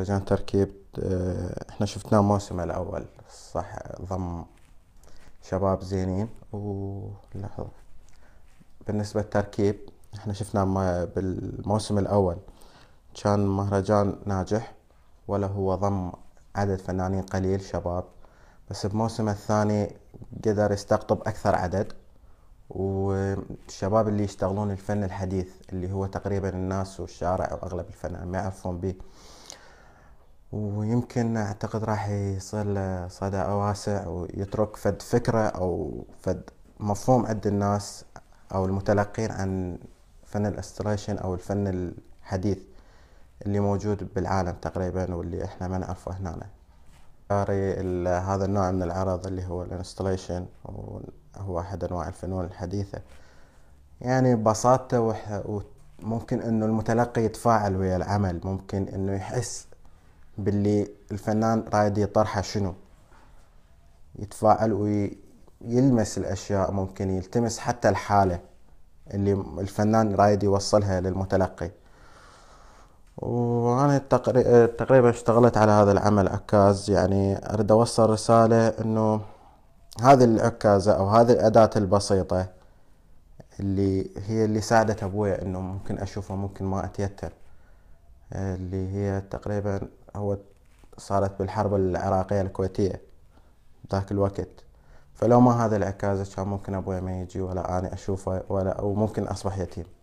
لجان تركيب آه، احنا شفناه موسم الاول صح ضم شباب زينين ولحظة بالنسبة للتركيب احنا شفناه بالموسم الاول كان مهرجان ناجح ولا هو ضم عدد فنانين قليل شباب بس بموسم الثاني قدر يستقطب أكثر عدد والشباب اللي يشتغلون الفن الحديث اللي هو تقريبا الناس والشارع وأغلب الفنانين ما يعرفون به ويمكن اعتقد راح يصل صدى واسع ويترك فد فكرة او فد مفهوم عند الناس او المتلقين عن فن الاستريشن او الفن الحديث اللي موجود بالعالم تقريبا واللي احنا ما نعرفه هنا هذا النوع من العرض اللي هو الانستليشن وهو احد انواع الفنون الحديثة يعني ببساطه وممكن انه المتلقي يتفاعل ويا العمل ممكن انه يحس باللي الفنان رايد يطرحه شنو يتفاعل ويلمس الأشياء ممكن يلتمس حتى الحالة اللي الفنان رايد يوصلها للمتلقي وأنا تقريبا اشتغلت على هذا العمل عكاز يعني أريد أوصل رسالة أنه هذه العكازة أو هذه الأداة البسيطة اللي هي اللي ساعدت أبويا أنه ممكن أشوفه ممكن ما أتيتر اللي هي تقريبا هو صارت بالحرب العراقية الكويتية ذاك الوقت فلو ما هذا العكازة كان ممكن أبوي ما يجي ولا أنا أشوفه ولا أو ممكن أصبح يتيم